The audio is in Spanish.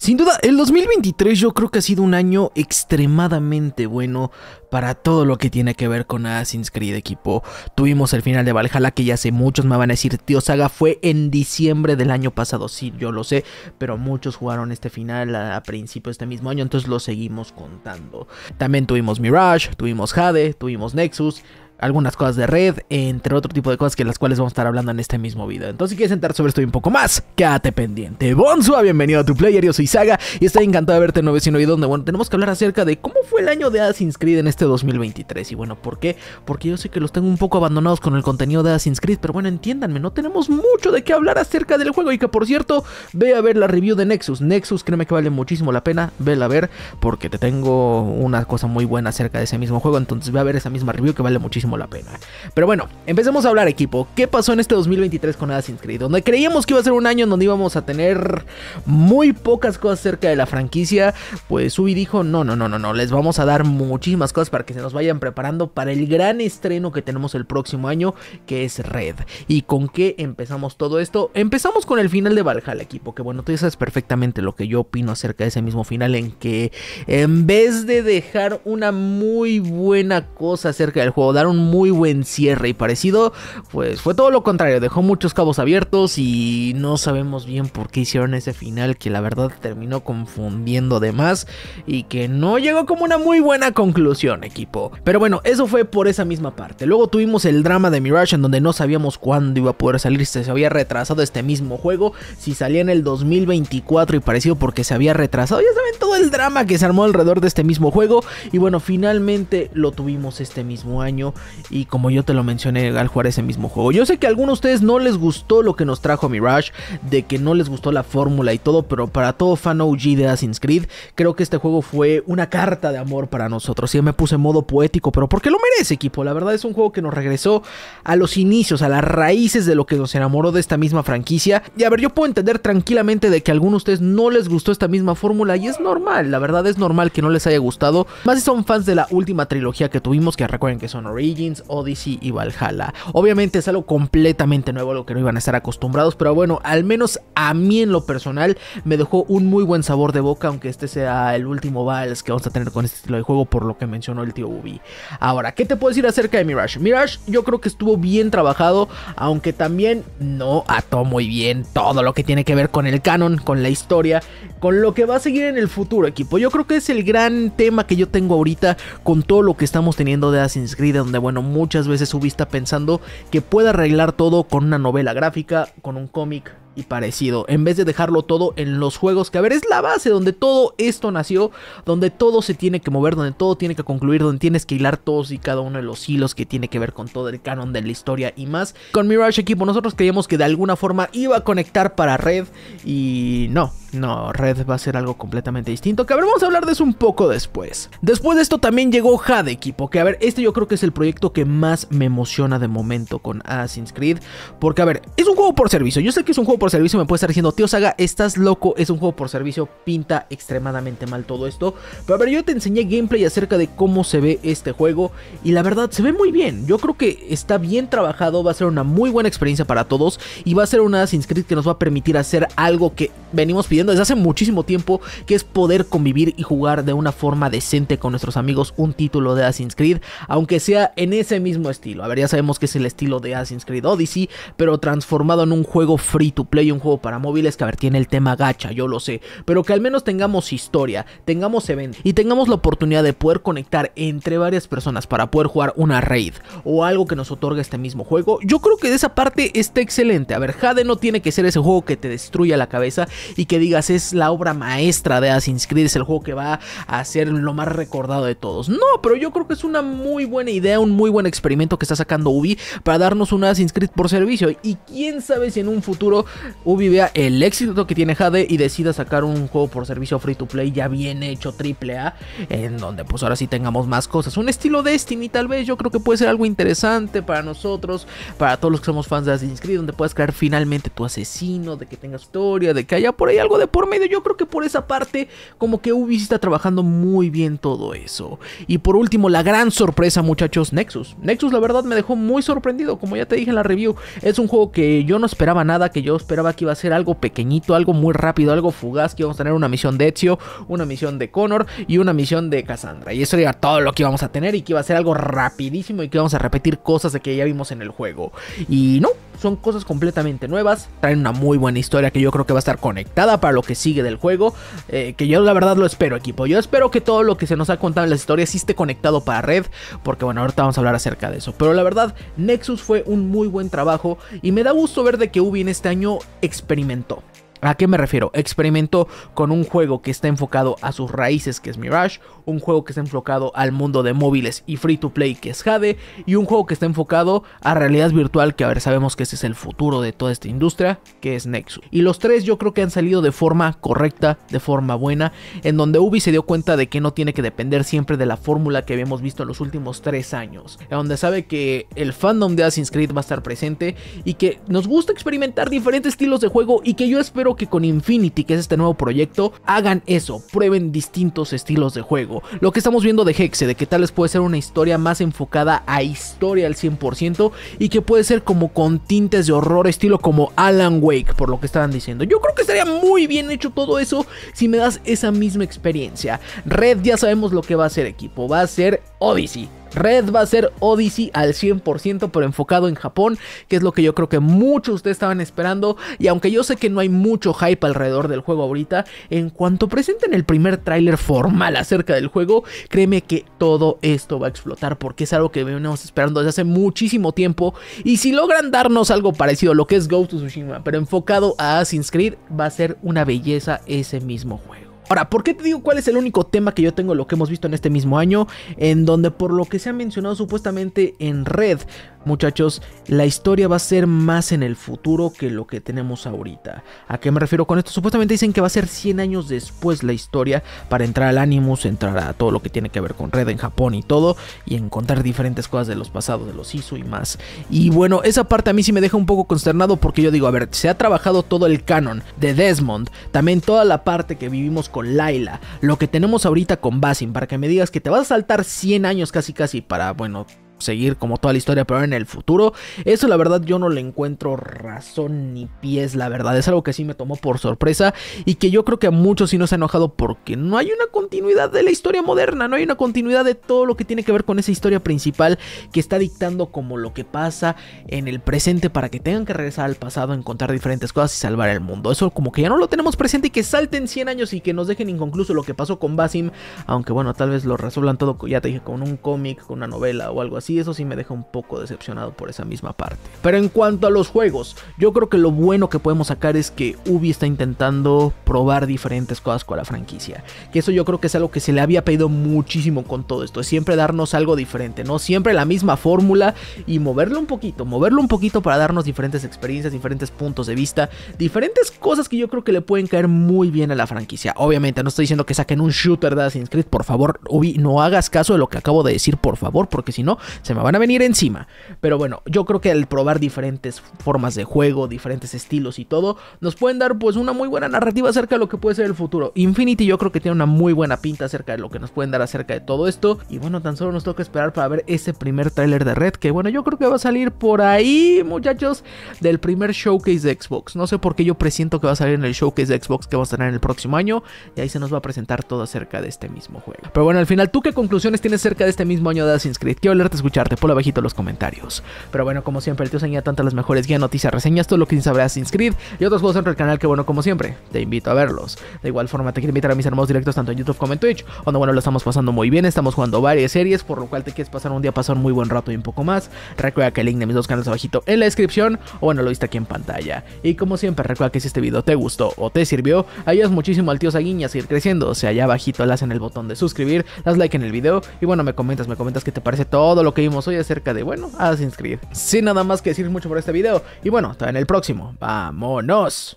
Sin duda, el 2023 yo creo que ha sido un año extremadamente bueno para todo lo que tiene que ver con Assassin's Creed equipo. Tuvimos el final de Valhalla que ya sé muchos me van a decir, tío Saga fue en diciembre del año pasado, sí, yo lo sé, pero muchos jugaron este final a, principio de este mismo año, entonces lo seguimos contando. También tuvimos Mirage, tuvimos Jade, tuvimos Nexus, algunas cosas de red, entre otro tipo de cosas que las cuales vamos a estar hablando en este mismo video. Entonces, si quieres entrar sobre esto un poco más, quédate pendiente. Bonzo, bienvenido a tu player, yo soy Saga y estoy encantado de verte en nuevo video donde, bueno, tenemos que hablar acerca de cómo fue el año de Assassin's Creed en este 2023. Y bueno, ¿por qué? Porque yo sé que los tengo un poco abandonados con el contenido de Assassin's Creed, pero bueno, entiéndanme, no tenemos mucho de qué hablar acerca del juego y que, por cierto, ve a ver la review de Nexus. Nexus, créeme que vale muchísimo la pena, vela a ver porque te tengo una cosa muy buena acerca de ese mismo juego, entonces ve a ver esa misma review que vale muchísimo la pena. Pero bueno, empecemos a hablar equipo. ¿Qué pasó en este 2023 con Assassin's Creed? Donde creíamos que iba a ser un año donde íbamos a tener muy pocas cosas acerca de la franquicia, pues Ubi dijo, no, no, no, no, no, les vamos a dar muchísimas cosas para que se nos vayan preparando para el gran estreno que tenemos el próximo año, que es Red. ¿Y con qué empezamos todo esto? Empezamos con el final de Valhalla, equipo, que bueno, tú ya sabes perfectamente lo que yo opino acerca de ese mismo final, en que en vez de dejar una muy buena cosa acerca del juego, dar un muy buen cierre y parecido, pues fue todo lo contrario, dejó muchos cabos abiertos y no sabemos bien por qué hicieron ese final que la verdad terminó confundiendo además y que no llegó como una muy buena conclusión equipo. Pero bueno, eso fue por esa misma parte. Luego tuvimos el drama de Mirage en donde no sabíamos cuándo iba a poder salir, se había retrasado este mismo juego, si salía en el 2024 y parecido porque se había retrasado, ya saben todo el drama que se armó alrededor de este mismo juego y bueno, finalmente lo tuvimos este mismo año y como yo te lo mencioné al jugar ese mismo juego. Yo sé que a algunos de ustedes no les gustó lo que nos trajo Mirage, de que no les gustó la fórmula y todo, pero para todo fan OG de Assassin's Creed, creo que este juego fue una carta de amor para nosotros. yo me puse en modo poético, pero porque lo merece equipo. La verdad es un juego que nos regresó a los inicios, a las raíces de lo que nos enamoró de esta misma franquicia. Y a ver, yo puedo entender tranquilamente de que a algunos de ustedes no les gustó esta misma fórmula y es normal, la verdad es normal que no les haya gustado. Más si son fans de la última trilogía que tuvimos, que recuerden que son Origins, Odyssey y Valhalla. Obviamente es algo completamente nuevo, lo que no iban a estar acostumbrados, pero bueno, al menos a mí en lo personal me dejó un muy buen sabor de boca, aunque este sea el último Vals que vamos a tener con este estilo de juego, por lo que mencionó el tío Ubi. Ahora, ¿qué te puedo decir acerca de Mirage? Mirage yo creo que estuvo bien trabajado, aunque también no ató muy bien todo lo que tiene que ver con el canon, con la historia, con lo que va a seguir en el futuro, equipo. Yo creo que es el gran tema que yo tengo ahorita con todo lo que estamos teniendo de Assassin's Creed, donde bueno, muchas veces Ubi pensando que puede arreglar todo con una novela gráfica, con un cómic, y parecido, en vez de dejarlo todo en los juegos, que a ver, es la base donde todo esto nació, donde todo se tiene que mover, donde todo tiene que concluir, donde tienes que hilar todos y cada uno de los hilos que tiene que ver con todo el canon de la historia y más. Con Mirage equipo, nosotros creíamos que de alguna forma iba a conectar para Red y no, no, Red va a ser algo completamente distinto, que a ver, vamos a hablar de eso un poco después. Después de esto también llegó Jade equipo, que a ver, este yo creo que es el proyecto que más me emociona de momento con Assassin's Creed, porque a ver, es un juego por servicio, yo sé que es un juego por servicio me puede estar diciendo, tío Saga, estás loco, es un juego por servicio, pinta extremadamente mal todo esto. Pero a ver, yo te enseñé gameplay acerca de cómo se ve este juego y la verdad se ve muy bien. Yo creo que está bien trabajado, va a ser una muy buena experiencia para todos y va a ser una Assassin's Creed que nos va a permitir hacer algo que venimos pidiendo desde hace muchísimo tiempo, que es poder convivir y jugar de una forma decente con nuestros amigos un título de Assassin's Creed, aunque sea en ese mismo estilo. A ver, ya sabemos que es el estilo de Assassin's Creed Odyssey, pero transformado en un juego free to play hay un juego para móviles que a ver, tiene el tema gacha, yo lo sé, pero que al menos tengamos historia, tengamos eventos y tengamos la oportunidad de poder conectar entre varias personas para poder jugar una raid o algo que nos otorga este mismo juego, yo creo que de esa parte está excelente. A ver, Jade no tiene que ser ese juego que te destruya la cabeza y que digas es la obra maestra de Assassin's Creed, es el juego que va a ser lo más recordado de todos. No, pero yo creo que es una muy buena idea, un muy buen experimento que está sacando Ubi para darnos un Assassin's Creed por servicio y quién sabe si en un futuro Ubi vea el éxito que tiene Jade y decida sacar un juego por servicio free to play ya bien hecho, triple A, en donde pues ahora sí tengamos más cosas. Un estilo Destiny tal vez, yo creo que puede ser algo interesante para nosotros, para todos los que somos fans de Assassin's Creed, donde puedas crear finalmente tu asesino, de que tengas historia, de que haya por ahí algo de por medio. Yo creo que por esa parte como que Ubi está trabajando muy bien todo eso. Y por último, la gran sorpresa muchachos, Nexus. Nexus la verdad me dejó muy sorprendido, como ya te dije en la review, es un juego que yo no esperaba nada, que yo esperaba que iba a ser algo pequeñito, algo muy rápido, algo fugaz, que íbamos a tener una misión de Ezio, una misión de Connor y una misión de Cassandra. Y eso era todo lo que íbamos a tener y que iba a ser algo rapidísimo y que íbamos a repetir cosas de que ya vimos en el juego. Y no, son cosas completamente nuevas, traen una muy buena historia que yo creo que va a estar conectada para lo que sigue del juego, eh, que yo la verdad lo espero equipo, yo espero que todo lo que se nos ha contado en las historias esté conectado para red, porque bueno, ahorita vamos a hablar acerca de eso, pero la verdad, Nexus fue un muy buen trabajo y me da gusto ver de que Ubi en este año experimentó. ¿A qué me refiero? Experimento con un juego que está enfocado a sus raíces, que es Mirage, un juego que está enfocado al mundo de móviles y free to play, que es Jade, y un juego que está enfocado a realidad virtual, que ahora sabemos que ese es el futuro de toda esta industria, que es Nexus. Y los tres yo creo que han salido de forma correcta, de forma buena, en donde Ubi se dio cuenta de que no tiene que depender siempre de la fórmula que habíamos visto en los últimos tres años, en donde sabe que el fandom de Assassin's Creed va a estar presente y que nos gusta experimentar diferentes estilos de juego y que yo espero que con Infinity, que es este nuevo proyecto, hagan eso, prueben distintos estilos de juego. Lo que estamos viendo de Hexe, de que tal vez puede ser una historia más enfocada a historia al 100% y que puede ser como con tintes de horror estilo como Alan Wake, por lo que estaban diciendo. Yo creo que estaría muy bien hecho todo eso si me das esa misma experiencia. Red ya sabemos lo que va a ser equipo, va a ser Odyssey. Red va a ser Odyssey al 100%, pero enfocado en Japón, que es lo que yo creo que muchos de ustedes estaban esperando. Y aunque yo sé que no hay mucho hype alrededor del juego ahorita, en cuanto presenten el primer tráiler formal acerca del juego, créeme que todo esto va a explotar, porque es algo que venimos esperando desde hace muchísimo tiempo. Y si logran darnos algo parecido a lo que es Go to Tsushima, pero enfocado a Assassin's Creed, va a ser una belleza ese mismo juego. Ahora, ¿por qué te digo cuál es el único tema que yo tengo, lo que hemos visto en este mismo año, en donde por lo que se ha mencionado supuestamente en red, Muchachos, la historia va a ser más en el futuro que lo que tenemos ahorita. ¿A qué me refiero con esto? Supuestamente dicen que va a ser 100 años después la historia para entrar al Animus, entrar a todo lo que tiene que ver con Red en Japón y todo, y encontrar diferentes cosas de los pasados, de los ISO y más. Y bueno, esa parte a mí sí me deja un poco consternado porque yo digo, a ver, se ha trabajado todo el canon de Desmond, también toda la parte que vivimos con Laila, lo que tenemos ahorita con Basim, para que me digas que te vas a saltar 100 años casi casi para, bueno, seguir como toda la historia, pero en el futuro. Eso la verdad yo no le encuentro razón ni pies, la verdad. Es algo que sí me tomó por sorpresa y que yo creo que a muchos sí nos ha enojado porque no hay una continuidad de la historia moderna, no hay una continuidad de todo lo que tiene que ver con esa historia principal que está dictando como lo que pasa en el presente para que tengan que regresar al pasado, encontrar diferentes cosas y salvar el mundo. Eso como que ya no lo tenemos presente y que salten 100 años y que nos dejen inconcluso lo que pasó con Basim, aunque bueno, tal vez lo resuelvan todo, ya te dije, con un cómic, con una novela o algo así sí, eso sí me deja un poco decepcionado por esa misma parte. Pero en cuanto a los juegos, yo creo que lo bueno que podemos sacar es que Ubi está intentando probar diferentes cosas con la franquicia. Que eso yo creo que es algo que se le había pedido muchísimo con todo esto. Es siempre darnos algo diferente, ¿no? Siempre la misma fórmula y moverlo un poquito, moverlo un poquito para darnos diferentes experiencias, diferentes puntos de vista, diferentes cosas que yo creo que le pueden caer muy bien a la franquicia. Obviamente, no estoy diciendo que saquen un shooter de Assassin's Creed, por favor, Ubi, no hagas caso de lo que acabo de decir, por favor, porque si no, se me van a venir encima. Pero bueno, yo creo que al probar diferentes formas de juego, diferentes estilos y todo, nos pueden dar pues una muy buena narrativa acerca de lo que puede ser el futuro. Infinity yo creo que tiene una muy buena pinta acerca de lo que nos pueden dar acerca de todo esto. Y bueno, tan solo nos toca esperar para ver ese primer tráiler de Red, que bueno, yo creo que va a salir por ahí, muchachos, del primer showcase de Xbox. No sé por qué yo presiento que va a salir en el showcase de Xbox que vamos a tener en el próximo año. Y ahí se nos va a presentar todo acerca de este mismo juego. Pero bueno, al final, ¿tú qué conclusiones tienes acerca de este mismo año de Assassin's Creed? Quiero te escucharte por abajito en los comentarios. Pero bueno, como siempre, el tío enseña tantas las mejores guías, noticias, reseñas, todo lo que sabrás, inscribir y otros juegos dentro del canal que bueno, como siempre, te invito a verlos. De igual forma, te quiero invitar a mis hermosos directos tanto en YouTube como en Twitch, donde bueno, lo estamos pasando muy bien, estamos jugando varias series, por lo cual te quieres pasar un día, pasar muy buen rato y un poco más. Recuerda que el link de mis dos canales abajito en la descripción, o bueno, lo viste aquí en pantalla. Y como siempre, recuerda que si este video te gustó o te sirvió, ayudas muchísimo al tío Saguiña a seguir creciendo, o sea, allá abajito las en el botón de suscribir, das like en el video y bueno, me comentas, me comentas que te parece todo lo que que vimos hoy acerca de, bueno, Assassin's inscribir Sin nada más que decir mucho por este video. Y bueno, hasta en el próximo. ¡Vámonos!